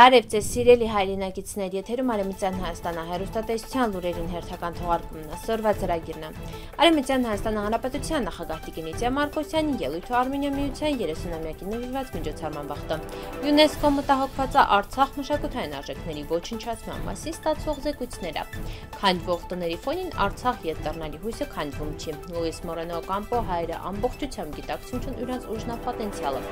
Բարև ձեզ սիրելի հայրենակիցներ, եթերում Արեմիցյան Հայաստանը հերոստատեսության լուրերին հերթական թողարկումն ասորվա ծրագիրն է։ Արեմիցյան Հայաստանը Հանրապետության նախագահ Տիկինիցիա Մարկոսյանի ելույթը Արմենիա միության 30-ամյակի նվիրված միջոցառման վաղտը։ ՅՈՒՆԵՍԿՕ մտահոգված է Արցախ մշակութային արժեքների ոչնչացման մասին ստացվող զեկույցները։ Քանդվող տների ֆոնին Արցախ ետեռնալի հույսը քանդվում չի։ Լուիս Մորենո Կամպո հայրը ամբողջությամբ գիտակցություն ունի ուրանց օժնա պոտենցիալը։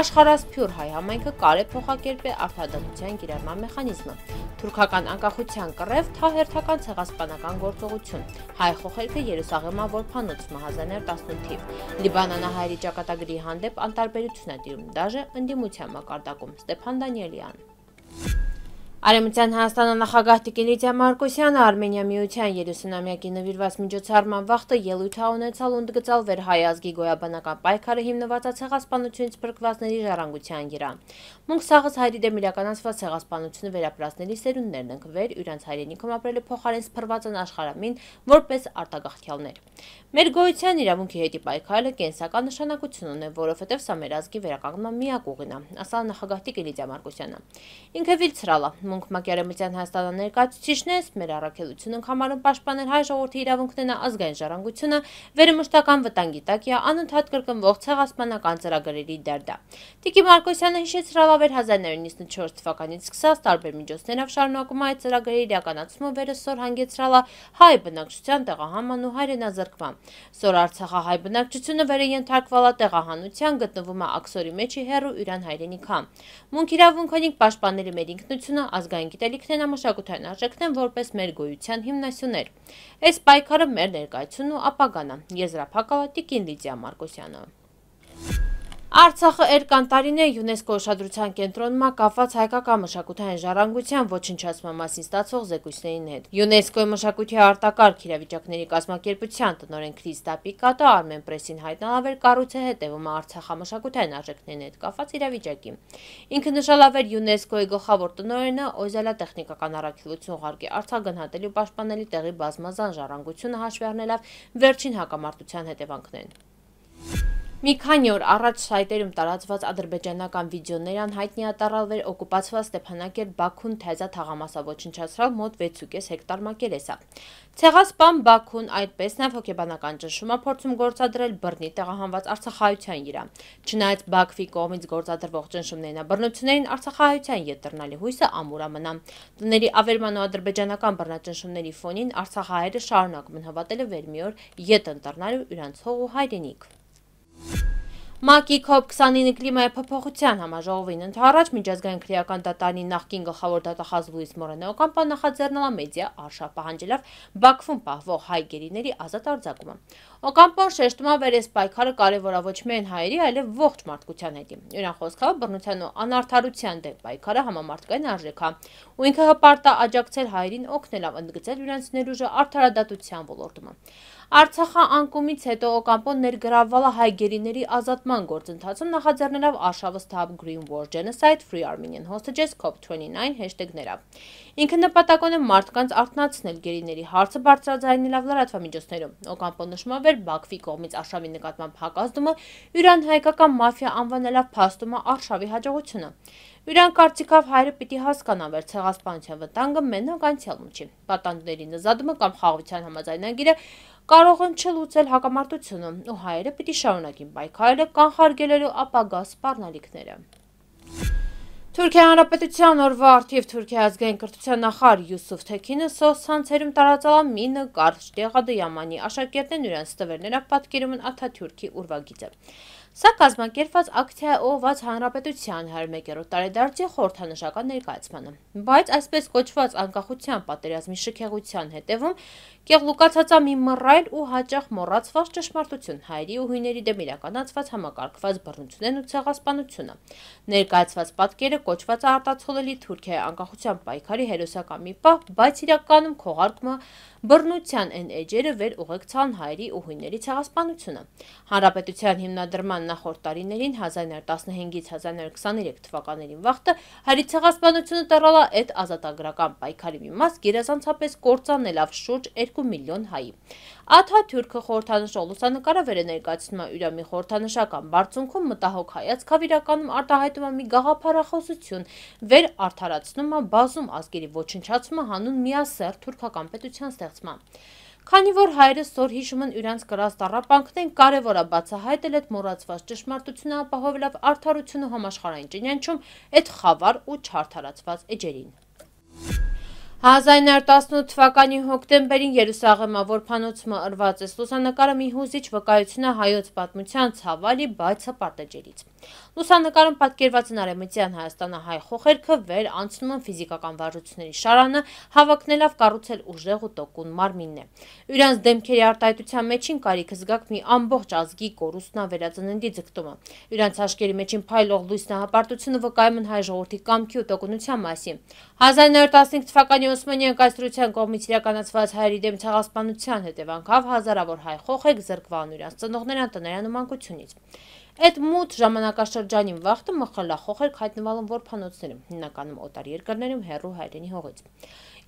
Աշխարհասփյուր հայ համայնքը կարե փոխակերպ է արդյոք անկախության գիրառման մեխանիզմը, թուրքական անկախության կռև թահերթական ցեղասպանական գործողություն, հայ խոխերքը Երուսաղեմավոր փանոց մահազաներ 18 թիվ, Լիբանանահայերի ճակատագրի հանդեպ անտարբերություն է դիրում, դաժե ընդդիմության մակարդակում Ստեփան Դանիելյանը Արեմության Հանստանը նախագահ տիկելիցյա Մարկոսյանը արմենյա միության երուսնամյակի նվիրված միջոցարման վաղթը ելույթա ունեցալ ունդ գծալ վեր հայազգի գոյաբանական պայքարը հիմնվածա ցեղասպանությունից պրկվածների ժառանգության երա։ Մունք սաղս հայրի դեմ իրականացված ցեղասպանությունը վերապրածների սերունդներն ենք վեր իրենց հայրենիքում ապրելու փոխարեն սփռված են աշխարհամին որպես արտագաղթյալներ։ Մեր գոյության իրավունքի հետի պայքարը կենսական նշանակություն ունի, որովհետև սա մեր ազգի վերականգնման միակ ուղին է, ասա նախագահ Տիկելիցյա Մարկոսյանը։ Ինքը վիլցրալա Մունք Մակյարեմցյան Հայաստանը ներկայացուցիչն է, մեր առաքելությունն համարում պաշտպանել հայ ժողովրդի իրավունքներն ազգային ժառանգությունը, վերմշտական վտանգի տակ է անընդհատ կրկնվող ցեղասպանական ծրագրերի դերդա։ Տիկի Մարկոսյանը հիշեց հրավեր 1994 թվականից սկսած տարբեր միջոցներով շարունակում այդ ծրագրի իրականացումը վերսոր հանգեցրալա հայ բնակչության տեղահանման ու հայրենազրկման։ Սոր Արցախա հայ բնակչությունը վերը ենթարկվալա տեղահանության գտնվում է աքսորի մեջի հերու յուրան հայրենիքա։ Մունք իրավունքնիկ պաշտպաների մեր ինքնությունը ազգային գիտելիքներն ամաշակութային արժեքն են որպես մեր գոյության հիմնասյուներ։ Այս պայքարը մեր ներկայությունն ու ապագան է։ Եզրափակավա Տիկին Լիդիա Մարկոսյանը։ Արցախը երկան տարիներ ՅՈՒՆԵՍԿՕ ուշադրության կենտրոնում է կապված հայկական մշակութային ժառանգության ոչնչացման մասին ստացվող զեկույցներին հետ։ ՅՈՒՆԵՍԿՕ-ի մշակույթի արտակարգ իրավիճակների կազմակերպության տնօրեն Քրիս Տապիկատը Armenpress-ին հայտնալավեր կառույցը հետևում է Արցախամշակութային արժեքներն հետ կապված իրավիճակի։ Ինքը նշալավեր ՅՈՒՆԵՍԿՕ-ի գլխավոր տնօրենը Օյզալա տեխնիկական առաքելություն ուղարկի Արցախ գնահատելու պաշտպանելի տեղի բազմազան ժառանգությունը հաշվի առնելով վերջին հակամարտության հետևանքներն։ Մի քանի օր առաջ սայտերում տարածված ադրբեջանական վիդեոներան հայտնի ատարալվեր օկուպացված Ստեփանակերտ Բաքուն թեզա թաղամասը ոչնչացրավ մոտ 6.5 հեկտար մակերեսա։ Ցեղասպան Բաքուն այդպես նաև հոգեբանական ճնշումը փորձում գործադրել բռնի տեղահանված Արցախահայության իրա։ Չնայած Բաքվի կողմից գործադրվող ճնշումներն բռնություններին Արցախահայության ետրնալի հույսը ամուրամնա։ Տների ավերման ու ադրբեջանական բռնաճնշումների ֆոնին Արցախահայերը շարունակում են հավատել վերմիոր ետ ընտրնալու իրանց հող ու հայրենիք։ ՄԱԿ-ի COP29 կլիմայի փոփոխության համաժողովին ընդառաջ միջազգային քրեական դատարանի նախկին գլխավոր դատախազ Լուիս Մորենը Օկամպա նախաձեռնել է մեդիա արշավ պահանջելով Բաքվում պահվող հայ գերիների ազատ արձակումը։ Մոկամպոր շեշտման վեր այս պայքարը կարևորա ոչ միայն հայերի, այլև ողջ մարդկության հետ։ Յուրախոսքով բռնության ու անարդարության դեմ պայքարը համամարտկային արժեք է։ Ու ինքը հպարտա աջակցել հայերին օգնել ավնդգծել իրենց ներուժը արդարադատության ոլորտում։ Արցախա անկումից հետո Օկամպոն ներգրավվալը հայ գերիների ազատման գործընթացում նախաձեռնելով Արշավը Stop Green War Genocide Free Armenian Hostages COP29 հեշթեգներով։ Ինքը նպատակոն է մարդկանց արթնացնել գերիների հարցը բարձրաձայնել լավ լրատվամիջոցներում։ Օկամպոն նշում է հրապարակվել Բաքվի կողմից Արշավի նկատմամբ հակազդումը, Իրան հայկական մաֆիա անվանելով փաստումը Արշավի հաջողությունը։ Իրան կարծիքով հայրը պիտի հասկանա վեր ցեղասպանության վտանգը մենակ անցյալում չի։ Պատանդների նզադումը կամ խաղաղության համաձայնագիրը կարող են չլուծել հակամարտությունը ու հայերը պիտի շարունակին պայքարելը կանխարգելելու ապագա սպառնալիքները։ Թուրքիա Հանրապետության օրվա արդիվ Թուրքիա ազգային կրթության նախար Յուսուֆ Թեքինը սոս հանցերում տարածալա մինը Կարշ Տեղադը Յամանի աշակերտներն իրենց տվերները պատկերում են Աթաթյուրքի ուրվագիծը։ Սա կազմակերպված ակցիա է ուղղված հանրապետության 101-րդ տարեդարձի խորհրդանշական ներկայացմանը։ Բայց այսպես կոչված անկախության պատերազմի շքեղության հետևում կեղլուկացածա մի մռայլ ու հաճախ մոռացված ճշմարտություն հայերի ու հույների դեմ իրականացված համակարգված բռնությունն ու ցեղասպանությունը։ Ներկայացված պատկերը կոչված է արտացոլելի Թուրքիայի անկախության պայքարի հերոսական մի պահ, բայց իրականում քողարկումը բռնության են էջերը վեր ուղեկցան հայերի ու հույների ցեղասպանությունը։ Հանրապետության հիմնադրման նախորդ տարիներին 1915-ից 1923 թվականներին վաղտը հայերի ցեղասպանությունը տարալա այդ ազատագրական պայքարի մի մաս գերազանցապես կործանելավ շուրջ 2 միլիոն հայի։ Աթաթյուրքը խորհրդանշող լուսանկարավերը ներկայացնում է յուրամի խորհրդանշական բարձունքում մտահոգ հայացքով իրականում արտահայտում է մի գաղափարախոսություն, վեր արդարացնում է բազում ազգերի ոչնչացումը հանուն միասեռ թուրքական պետության ստեղծման։ Քանի որ հայրը սոր հիշում են իրանց գրած տառապանքն են, կարևոր է բացահայտել այդ մոռացված ճշմարտությունը ապահովելով արդարությունը համաշխարհային ճանաչում այդ խավար ու չարթարացված էջերին։ 1918 թվականի հոկտեմբերին Երուսաղեմավոր փանոցումը ըրված է լուսանկարը մի հուզիչ վկայությունը հայոց պատմության ցավալի բայց հպարտեջերից։ Լուսանկարում պատկերված են արևմտյան Հայաստանը հայ խոխերքը վեր անցնում են ֆիզիկական վարժությունների շարանը, հավակնելով կառուցել ուժեղ ու տոկուն մարմինն է։ Իրանց դեմքերի արտահայտության մեջին կարիք զգաք մի ամբողջ ազգի կորուստն ավերածննդի ձգտումը։ Իրանց աշկերի մեջին փայլող լույսնահապարտությունը վկայում են հայ ժողովրդի կամքի ու տոկունության մասին։ 1915 թվականի Օսմանյան կայսրության կողմից իրականացված հայերի դեմ ցեղասպանության հետևանքով հազարավոր հայ խոխեք զրկվան իրենց ծնողներան տնարյան ու մանկությունից։ Այդ մութ ժամանակաշրջանին վաղտը մխլախոխեր հայտնվալն որփանոցներում, հիմնականում օտար երկրներում հերրու հայրենի հողից։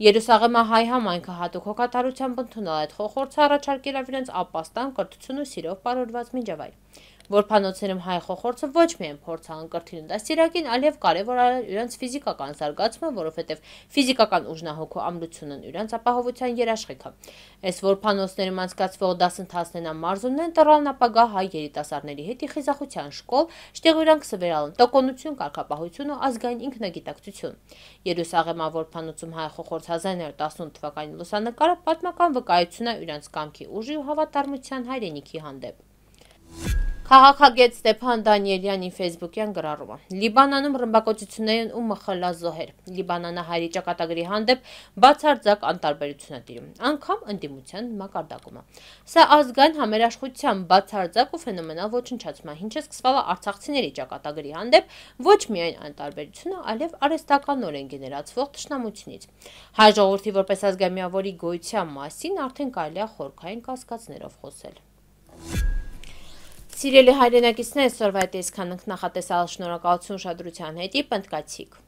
Երուսաղեմա հայ համայնքը հատուկ հոգատարությամբ ընդունել այդ խոխորձը առաջարկել իրենց ապաստան, կրթություն ու սիրով պարորված միջավայր։ Որփանոցներում հայ խոխորցը ոչ միայն փորձ անկրթին դասիրակին, այլև կարևոր է իրենց ֆիզիկական զարգացումը, որովհետև ֆիզիկական ուժնահոգու ամրությունն իրենց ապահովության երաշխիքը։ Այս որփանոցներում անցկացվող դասընթացներն ամարզումն են տրալն ապագա հայ երիտասարդների հետ իխիզախության շկոլ, շտեղ իրանք սվերալն տոկոնություն, կարգապահություն ու ազգային ինքնագիտակցություն։ Երուսաղեմա որփանոցում հայ խոխորց 1918 թվականի լուսանկարը պատմական վկայություն է իրանց կամքի ուժի ու հավատարմության հայրենիքի հանդեպ։ Քաղաքագետ Ստեփան Դանիելյանի Facebook-յան գրառումը։ Լիբանանում ռմբակոծություններն ու մխլազոհեր։ Լիբանանը հայրի ճակատագրի հանդեպ բացարձակ անտարբերություն է տիրում, անկամ ընդդիմության մակարդակումը։ Սա ազգային համերաշխության բացարձակ ու ֆենոմենալ ոչնչացման, ինչը սկսվել է արցախցիների ճակատագրի հանդեպ ոչ միայն անտարբերությունը, այլև արհեստականորեն գեներացվող ճշնամությունից։ Հայ ժողովրդի որպես ազգային միավորի գոյության մասին արդեն կարելի է խորքային կասկածներով խոսել։ Սիրելի հայրենակիցներ, սորվայ տեսքան ընք նախատեսալ շնորակալություն շադրության հետի պնդկացիք։